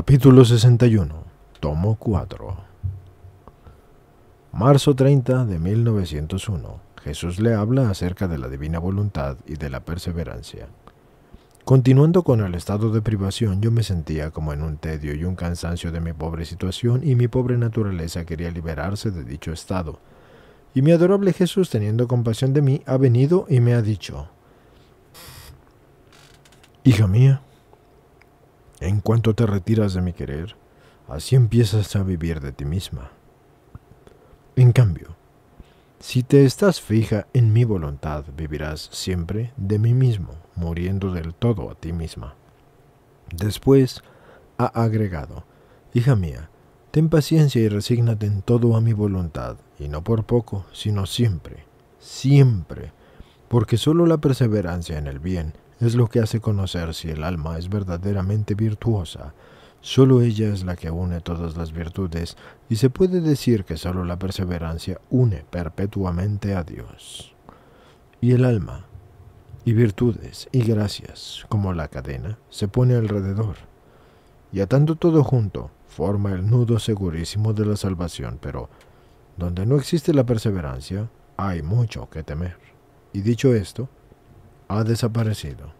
Capítulo 61, tomo 4. Marzo 30 de 1901. Jesús le habla acerca de la divina voluntad y de la perseverancia. Continuando con el estado de privación, yo me sentía como en un tedio y un cansancio de mi pobre situación y mi pobre naturaleza quería liberarse de dicho estado. Y mi adorable Jesús, teniendo compasión de mí, ha venido y me ha dicho, Hija mía, en cuanto te retiras de mi querer, así empiezas a vivir de ti misma. En cambio, si te estás fija en mi voluntad, vivirás siempre de mí mismo, muriendo del todo a ti misma. Después ha agregado, Hija mía, ten paciencia y resígnate en todo a mi voluntad, y no por poco, sino siempre, siempre, porque sólo la perseverancia en el bien es lo que hace conocer si el alma es verdaderamente virtuosa. Solo ella es la que une todas las virtudes y se puede decir que solo la perseverancia une perpetuamente a Dios. Y el alma, y virtudes y gracias, como la cadena, se pone alrededor, y atando todo junto, forma el nudo segurísimo de la salvación, pero donde no existe la perseverancia, hay mucho que temer. Y dicho esto, ha desaparecido.